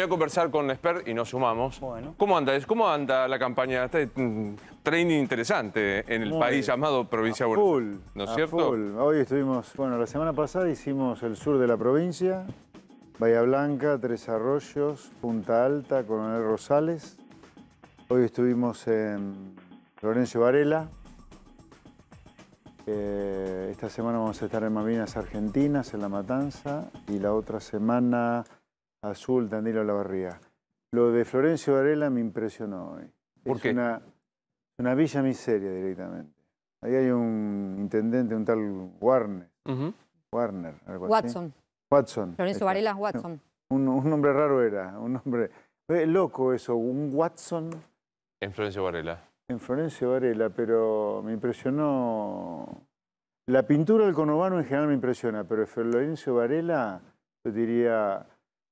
voy a conversar con expert y nos sumamos. ¿Cómo anda? ¿Cómo anda la campaña? Este training interesante en el país llamado Provincia de Buenos Aires. ¿No es cierto? Hoy estuvimos, bueno, la semana pasada hicimos el sur de la provincia, Bahía Blanca, Tres Arroyos, Punta Alta, Coronel Rosales. Hoy estuvimos en Lorenzo Varela. Eh, esta semana vamos a estar en Mavinas, Argentinas, en La Matanza. Y la otra semana Azul, Danilo Lavarría. Lo de Florencio Varela me impresionó hoy. ¿Por qué? Una, una villa miseria directamente. Ahí hay un intendente, un tal Warner. Warner, algo Watson. Así. Watson. Florencio Varela Watson. Un, nombre raro era, un nombre... loco eso, un Watson. En Florencio Varela. En Florencio Varela, pero me impresionó... La pintura del conurbano en general me impresiona, pero Florencio Varela, yo diría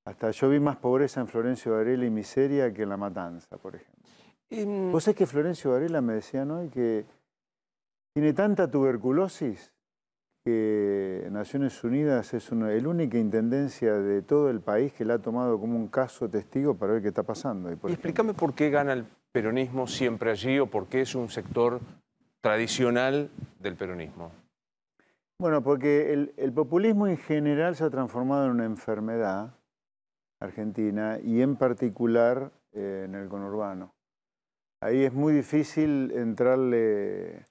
hasta yo vi más pobreza en Florencio Varela y miseria que en La Matanza, por ejemplo. Em, Vos sabés que Florencio Varela me decía hoy que tiene tanta tuberculosis que Naciones Unidas es la el única intendencia de todo el país que la ha tomado como un caso testigo para ver qué está pasando. Y, explícame por qué gana el peronismo siempre allí o por qué es un sector tradicional del peronismo. Bueno, porque el populismo en general se ha transformado en una enfermedad Argentina y en particular eh, en el conurbano. Ahí es muy difícil entrarle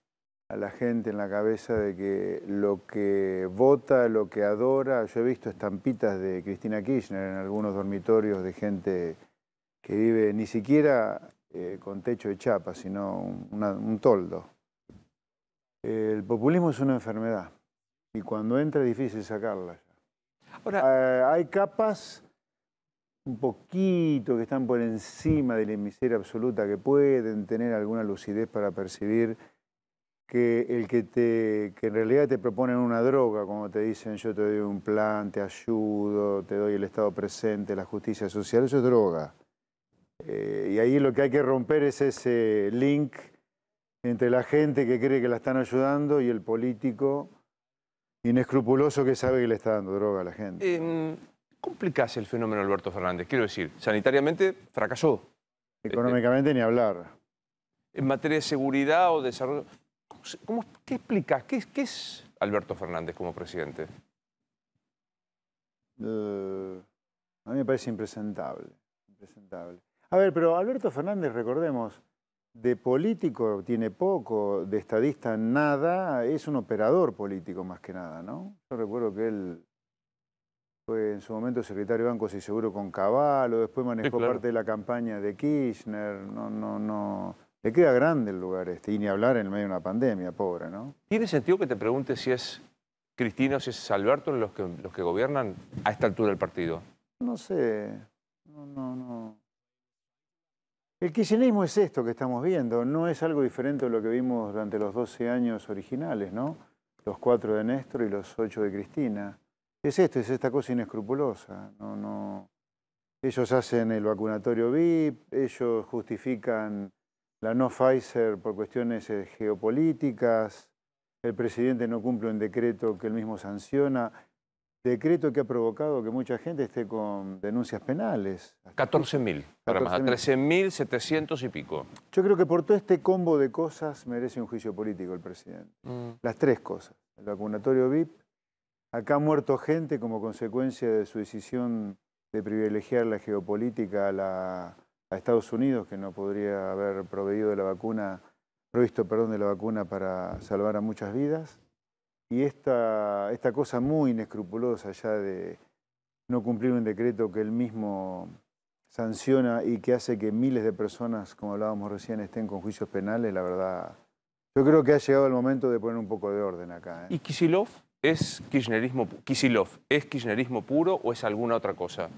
a la gente en la cabeza de que lo que vota, lo que adora, yo he visto estampitas de Cristina Kirchner en algunos dormitorios de gente que vive ni siquiera eh, con techo de chapa, sino un, toldo. El populismo es una enfermedad y cuando entra es difícil sacarla. Ahora, eh, hay capas un poquito, que están por encima de la miseria absoluta, que pueden tener alguna lucidez para percibir que el que te que en realidad te proponen una droga, como te dicen yo te doy un plan, te ayudo, te doy el estado presente, la justicia social, eso es droga. Eh, y ahí lo que hay que romper es ese link entre la gente que cree que la están ayudando y el político inescrupuloso que sabe que le está dando droga a la gente. Em, ¿Cómo explicas el fenómeno Alberto Fernández? Quiero decir, sanitariamente fracasó. Económicamente ni hablar. En materia de seguridad o desarrollo... ¿cómo, qué explicas? ¿Qué, es Alberto Fernández como presidente? Eh, a mí me parece impresentable, impresentable. A ver, pero Alberto Fernández, recordemos, de político tiene poco, de estadista nada, es un operador político más que nada, ¿no? Yo recuerdo que él fue en su momento secretario de Bancos y Seguro con Caballo, después manejó parte de la campaña de Kirchner, no, no, no. Le queda grande el lugar este, y ni hablar en medio de una pandemia, pobre, ¿no? ¿Tiene sentido que te preguntes si es Cristina o si es Alberto los que, los que gobiernan a esta altura del partido? No sé, no, no, no. El kirchnerismo es esto que estamos viendo, no es algo diferente de lo que vimos durante los 12 años originales, ¿no? Los cuatro de Néstor y los ocho de Cristina es esto, es esta cosa inescrupulosa. No, no... Ellos hacen el vacunatorio VIP, ellos justifican la no Pfizer por cuestiones eh, geopolíticas, el presidente no cumple un decreto que él mismo sanciona, decreto que ha provocado que mucha gente esté con denuncias penales. 14.000, más, 13.700 y pico. Yo creo que por todo este combo de cosas merece un juicio político el presidente. Mm. Las tres cosas, el vacunatorio VIP, Acá ha muerto gente como consecuencia de su decisión de privilegiar la geopolítica a, la, Estados Unidos, que no podría haber proveído de la vacuna, provisto perdón, de la vacuna para salvar a muchas vidas. Y esta, esta cosa muy inescrupulosa ya de no cumplir un decreto que él mismo sanciona y que hace que miles de personas, como hablábamos recién, estén con juicios penales, la verdad, yo creo que ha llegado el momento de poner un poco de orden acá. ¿eh? ¿Y Kisilov? ¿Es kirchnerismo, Kisilov, ¿es kirchnerismo puro o es alguna otra cosa?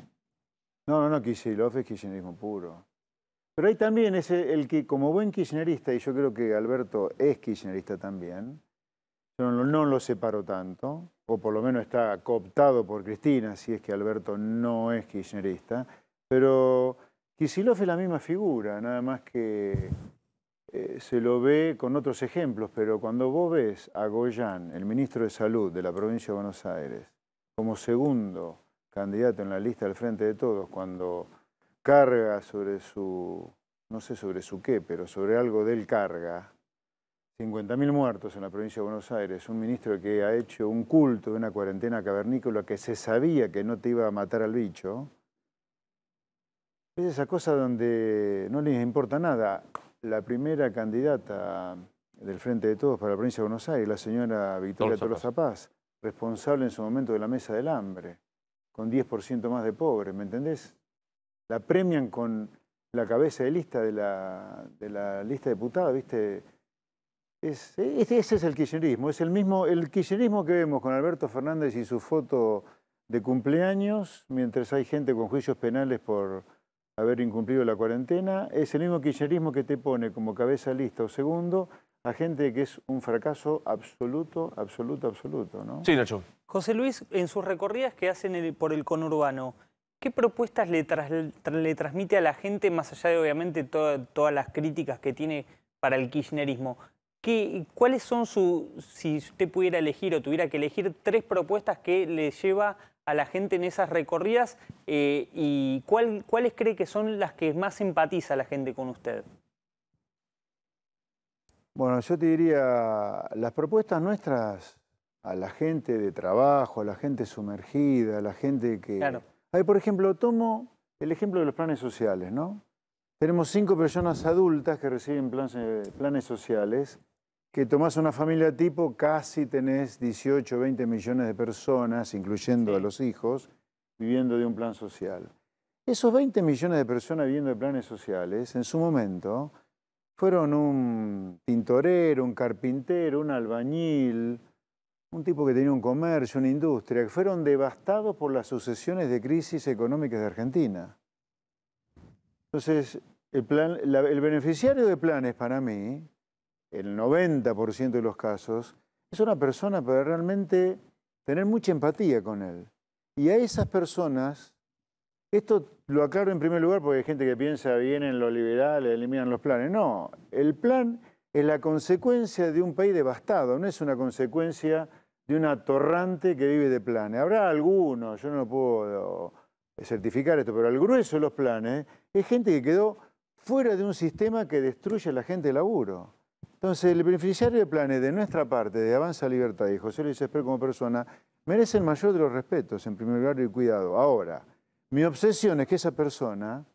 No, no, no, Kisilov es kirchnerismo puro. Pero hay también ese, el que como buen kirchnerista, y yo creo que Alberto es kirchnerista también, yo no, lo separo tanto, o por lo menos está cooptado por Cristina, si es que Alberto no es kirchnerista, pero Kisilov es la misma figura, nada más que eh, se lo ve con otros ejemplos, pero cuando vos ves a Goyán, el ministro de Salud de la provincia de Buenos Aires, como segundo candidato en la lista del Frente de Todos, cuando carga sobre su, no sé sobre su qué, pero sobre algo del carga, 50.000 muertos en la provincia de Buenos Aires, un ministro que ha hecho un culto de una cuarentena cavernícola que se sabía que no te iba a matar al bicho, es esa cosa donde no les importa nada la primera candidata del Frente de Todos para la provincia de Buenos Aires, la señora Victoria Tolosa Paz, responsable en su momento de la mesa del hambre, con 10% más de pobres, ¿me entendés? La premian con la cabeza de lista de la, lista de diputados, ¿viste? ese es el kirchnerismo, es el mismo el kirchnerismo que vemos con Alberto Fernández y su foto de cumpleaños, mientras hay gente con juicios penales por haber incumplido la cuarentena, es el mismo kirchnerismo que te pone como cabeza lista o segundo a gente que es un fracaso absoluto, absoluto, absoluto, ¿no? Sí, Nacho. José Luis, en sus recorridas que hacen por el conurbano, ¿qué propuestas le, transmite a la gente, más allá de obviamente todas las críticas que tiene para el kirchnerismo? ¿Qué, ¿Cuáles son su, si usted pudiera elegir o tuviera que elegir, tres propuestas que le lleva a la gente en esas recorridas eh, y cuál, cuáles cree que son las que más empatiza la gente con usted? Bueno, yo te diría, las propuestas nuestras a la gente de trabajo, a la gente sumergida, a la gente que... Claro. Hay, por ejemplo, tomo el ejemplo de los planes sociales, ¿no? Tenemos cinco personas adultas que reciben planes sociales que tomás una familia tipo, casi tenés 18, 20 millones de personas, incluyendo a los hijos, viviendo de un plan social. Esos 20 millones de personas viviendo de planes sociales, en su momento, fueron un pintorero, un carpintero, un albañil, un tipo que tenía un comercio, una industria, que fueron devastados por las sucesiones de crisis económicas de Argentina. Entonces, el, plan, el beneficiario de planes para mí el 90% de los casos, es una persona para realmente tener mucha empatía con él. Y a esas personas, esto lo aclaro en primer lugar porque hay gente que piensa bien en lo liberal, eliminan los planes. No, el plan es la consecuencia de un país devastado, no es una consecuencia de una atorrante que vive de planes. Habrá algunos, yo no puedo certificar esto, pero el grueso de los planes es gente que quedó fuera de un sistema que destruye a la gente de laburo. Entonces, el beneficiario de planes de nuestra parte, de Avanza Libertad y José Luis Esper como persona, merece el mayor de los respetos, en primer lugar, y cuidado. Ahora, mi obsesión es que esa persona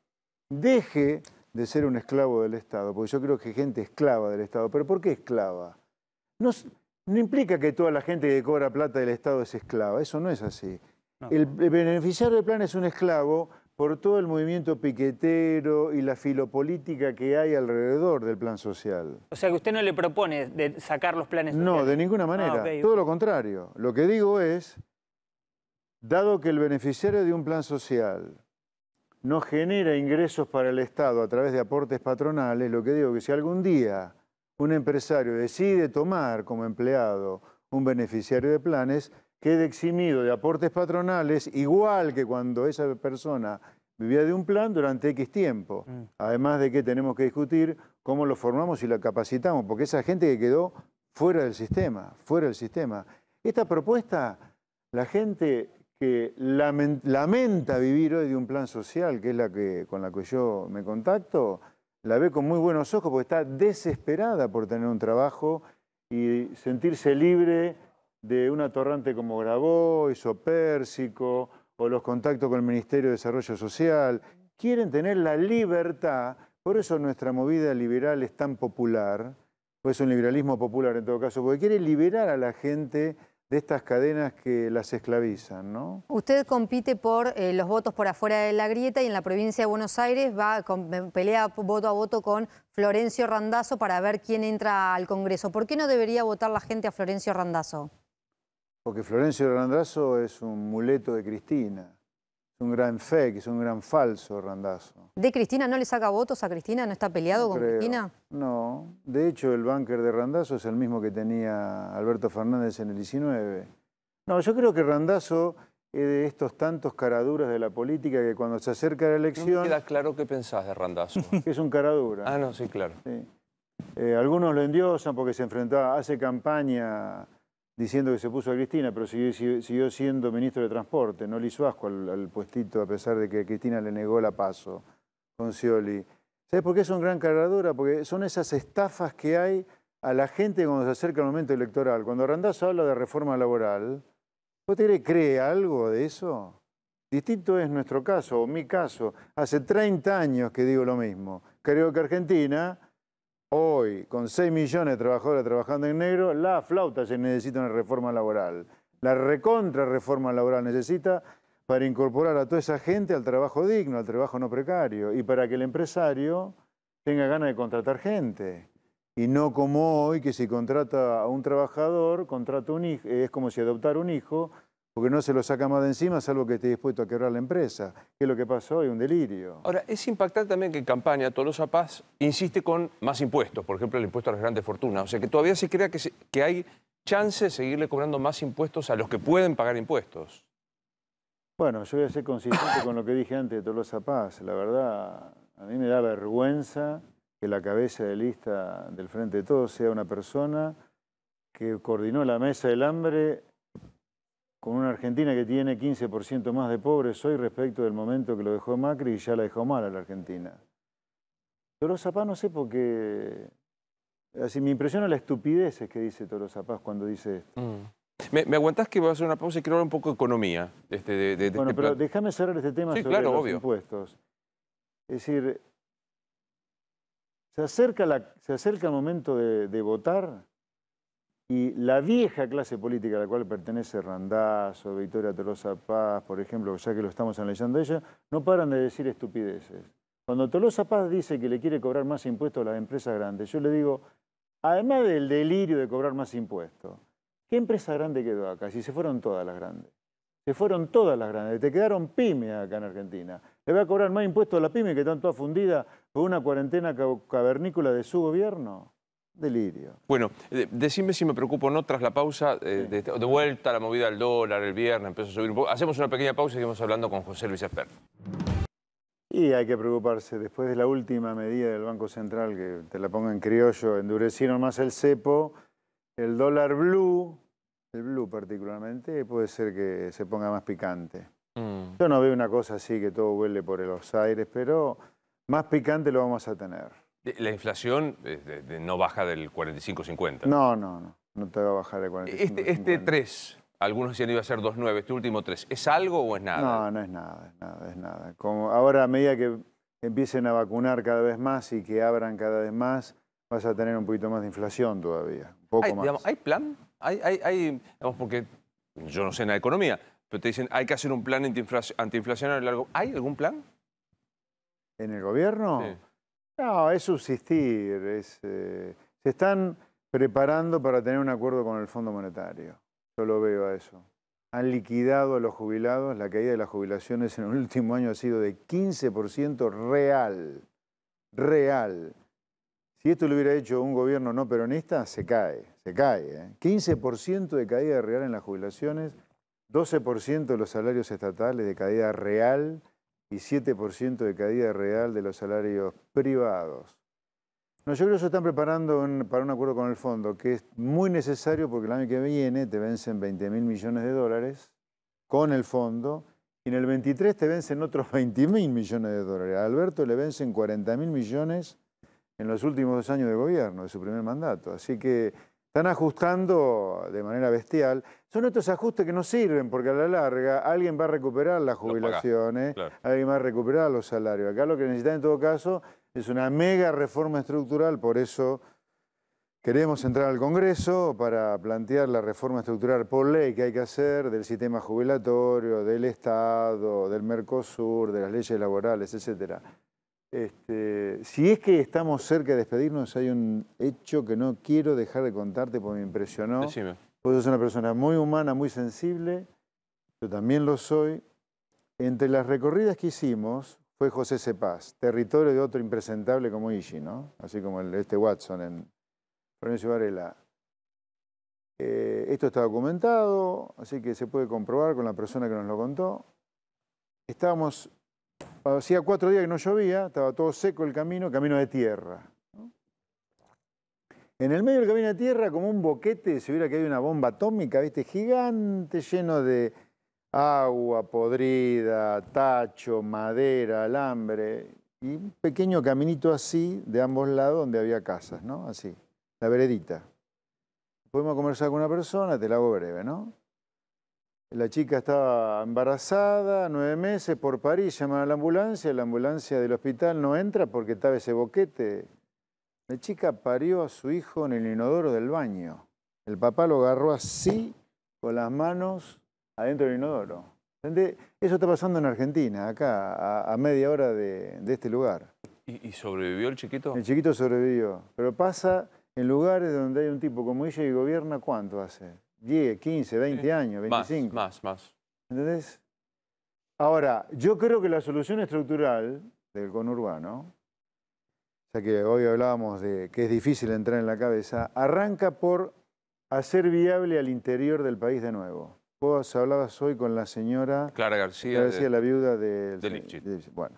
deje de ser un esclavo del Estado, porque yo creo que gente esclava del Estado. ¿Pero por qué esclava? No, implica que toda la gente que cobra plata del Estado es esclava, eso no es así. El, el beneficiario del plan e es un esclavo por todo el movimiento piquetero y la filopolítica que hay alrededor del plan social. O sea que usted no le propone sacar los planes sociales. No, de ninguna manera. Ah, todo lo contrario. Lo que digo es, dado que el beneficiario de un plan social no genera ingresos para el Estado a través de aportes patronales, lo que digo es que si algún día un empresario decide tomar como empleado un beneficiario de planes, quede eximido de aportes patronales, igual que cuando esa persona vivía de un plan durante X tiempo. Mm. Además de que tenemos que discutir cómo lo formamos y lo capacitamos, porque esa gente que quedó fuera del sistema, fuera del sistema. Esta propuesta, la gente que lamenta vivir hoy de un plan social, que es la que, con la que yo me contacto, la ve con muy buenos ojos porque está desesperada por tener un trabajo y sentirse libre de un atorrante como Grabó, Pérsico o los contactos con el Ministerio de Desarrollo Social. Quieren tener la libertad, por eso nuestra movida liberal es tan popular, o es un liberalismo popular en todo caso, porque quiere liberar a la gente de estas cadenas que las esclavizan, Usted compite por eh, los votos por afuera de la grieta y en la provincia de Buenos Aires va eh, pelea voto a voto con Florencio Randazo para ver quién entra al Congreso. ¿Por qué no debería votar la gente a Florencio Randazo? Porque Florencio Randazzo es un muleto de Cristina. Es un gran fake, es un gran falso Randazzo. ¿De Cristina no le saca votos a Cristina? ¿No está peleado con Cristina? No. De hecho, el banker de Randazzo es el mismo que tenía Alberto Fernández en el 19. No, yo creo que Randazzo es de estos tantos caraduras de la política que cuando se acerca la elección... No claro qué pensás de Randazzo? Que es un caradura. ah, no, sí, claro. Eh, algunos lo endiosan porque se enfrentaba, hace campaña diciendo que se puso a Cristina, pero siguió, siendo ministro de Transporte, no le hizo asco al, puestito, a pesar de que Cristina le negó la paso con Scioli. ¿Sabes por qué es son gran cargadora? Porque son esas estafas que hay a la gente cuando se acerca el momento electoral. Cuando Randazzo habla de reforma laboral, ¿vos cree algo de eso? Distinto es nuestro caso, o mi caso. Hace 30 años que digo lo mismo. Creo que Argentina hoy, con 6 millones de trabajadores trabajando en negro, la flauta se necesita una reforma laboral. La recontra reforma laboral necesita para incorporar a toda esa gente al trabajo digno, al trabajo no precario, y para que el empresario tenga ganas de contratar gente. Y no como hoy, que si contrata a un trabajador, contrata es como si adoptara un hijo, porque no se lo saca más de encima salvo que esté dispuesto a quebrar la empresa, que es lo que pasó hoy, un delirio. Ahora, es impactante también que en campaña Tolosa Paz insiste con más impuestos, por ejemplo, el impuesto a las grandes fortunas, o sea que todavía se crea que, que hay chance de seguirle cobrando más impuestos a los que pueden pagar impuestos. Bueno, yo voy a ser consistente con lo que dije antes de Tolosa Paz. La verdad, a mí me da vergüenza que la cabeza de lista del Frente de Todos sea una persona que coordinó la mesa del hambre con una Argentina que tiene 15% más de pobres hoy respecto del momento que lo dejó Macri y ya la dejó mal a la Argentina. Toro Paz no sé por qué... Así me impresiona la estupidez que dice Toro Paz cuando dice esto. Mm. ¿Me, aguantás que voy a hacer una pausa y quiero hablar un poco de economía? Este, bueno, este pero déjame cerrar este tema sobre los impuestos. Es decir, se acerca, la, se acerca el momento de votar y la vieja clase política a la cual pertenece Randazzo, Victoria Tolosa Paz, por ejemplo, ya que lo estamos analizando ella, no paran de decir estupideces. Cuando Tolosa Paz dice que le quiere cobrar más impuestos a las empresas grandes, yo le digo, además del delirio de cobrar más impuestos, ¿qué empresa grande quedó acá? Si se fueron todas las grandes. Se fueron todas las grandes, te quedaron pymes acá en Argentina. Le va a cobrar más impuestos a la pyme que están todas fundidas por una cuarentena cavernícola de su gobierno. Delirio. Bueno, eh, decime si me preocupo o no tras la pausa, eh, de, vuelta la movida al dólar el viernes, empezó a subir Hacemos una pequeña pausa y seguimos hablando con José Luis Esper. Y hay que preocuparse, después de la última medida del Banco Central, que te la ponga en criollo, endurecieron más el cepo, el dólar blue, el blue particularmente, puede ser que se ponga más picante. Mm. Yo no veo una cosa así que todo huele por los aires, pero más picante lo vamos a tener. La inflación eh, no baja del 45-50. No, no, no. No te va a bajar del 45 Este, este 3, algunos decían iba a ser 2.9, este último 3, ¿es algo o es nada? No, no es nada, es nada, es nada. Como ahora a medida que empiecen a vacunar cada vez más y que abran cada vez más, vas a tener un poquito más de inflación todavía, un poco más. ¿Hay plan? ¿Hay, hay, hay porque yo no sé nada de economía, pero te dicen hay que hacer un plan antiinflacionario largo. ¿Hay algún plan? ¿En el gobierno? Sí. No, es subsistir. Eh, se están preparando para tener un acuerdo con el Fondo Monetario. Yo lo veo a eso. Han liquidado a los jubilados. La caída de las jubilaciones en el último año ha sido de 15% real. Real. Si esto lo hubiera hecho un gobierno no peronista, se cae. Se cae. 15% ¿eh? de caída real en las jubilaciones, 12% de los salarios estatales de caída real y 7% de caída real de los salarios privados. No, yo creo que están preparando para un acuerdo con el fondo, que es muy necesario porque el año que viene te vencen 20.000 millones de dólares con el fondo y en el 23 te vencen otros 20.000 millones de dólares. A Alberto le vencen 40.000 millones en los últimos dos años de gobierno, de su primer mandato. Así que están ajustando de manera bestial. Son estos ajustes que no sirven porque a la larga alguien va a recuperar las jubilaciones, alguien va a recuperar los salarios. Acá lo que necesitan en todo caso es una mega reforma estructural, por eso queremos entrar al Congreso para plantear la reforma estructural por ley que hay que hacer del sistema jubilatorio, del Estado, del Mercosur, de las leyes laborales, etcétera. Este, si es que estamos cerca de despedirnos, hay un hecho que no quiero dejar de contarte porque me impresionó. Decime. Vos sos una persona muy humana, muy sensible, yo también lo soy. Entre las recorridas que hicimos fue José Cepaz, territorio de otro impresentable como Iji, ¿no? Así como el, este Watson en Florencio Varela. Eh, esto está documentado, así que se puede comprobar con la persona que nos lo contó. Estábamos Hacía cuatro días que no llovía, estaba todo seco el camino, camino de tierra. En el medio del camino de tierra, como un boquete, se hubiera hay una bomba atómica, ¿viste? Gigante, lleno de agua podrida, tacho, madera, alambre. Y un pequeño caminito así, de ambos lados, donde había casas, ¿no? Así, la veredita. Podemos conversar con una persona, te la hago breve, ¿no? La chica estaba embarazada, nueve meses, por París, llaman a la ambulancia, la ambulancia del hospital no entra porque estaba ese boquete. La chica parió a su hijo en el inodoro del baño. El papá lo agarró así, con las manos, adentro del inodoro. Eso está pasando en Argentina, acá, a, media hora de, este lugar. ¿Y, ¿Y, sobrevivió el chiquito? El chiquito sobrevivió, pero pasa en lugares donde hay un tipo como ella y gobierna, ¿cuánto hace? 10, 15, 20 años, 25. Más, más, más. ¿Entendés? Ahora, yo creo que la solución estructural del conurbano, ya que hoy hablábamos de que es difícil entrar en la cabeza, arranca por hacer viable al interior del país de nuevo. Vos hablabas hoy con la señora... Clara García. García, la viuda del de, bueno,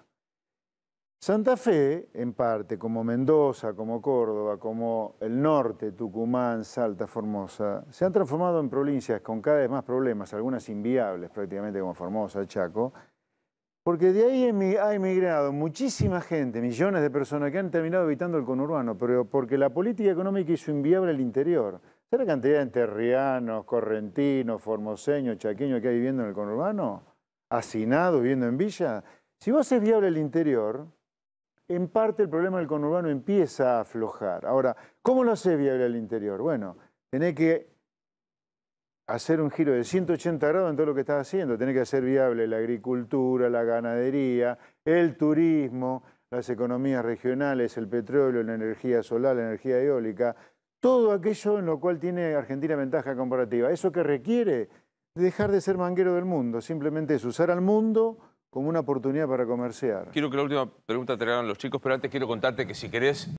Santa Fe, en parte, como Mendoza, como Córdoba, como el norte, Tucumán, Salta, Formosa, se han transformado en provincias con cada vez más problemas, algunas inviables prácticamente como Formosa, Chaco, porque de ahí ha emigrado muchísima gente, millones de personas que han terminado habitando el conurbano, pero porque la política económica hizo inviable el interior. ¿Sabe la cantidad de enterrianos, correntinos, formoseños, chaqueños que hay viviendo en el conurbano? Hacinados, viviendo en villa. Si vos haces viable el interior, en parte el problema del conurbano empieza a aflojar. Ahora, ¿cómo lo hace viable al interior? Bueno, tiene que hacer un giro de 180 grados en todo lo que está haciendo. Tiene que hacer viable la agricultura, la ganadería, el turismo, las economías regionales, el petróleo, la energía solar, la energía eólica, todo aquello en lo cual tiene Argentina ventaja comparativa. Eso que requiere dejar de ser manguero del mundo, simplemente es usar al mundo como una oportunidad para comerciar. Quiero que la última pregunta te la hagan los chicos, pero antes quiero contarte que si querés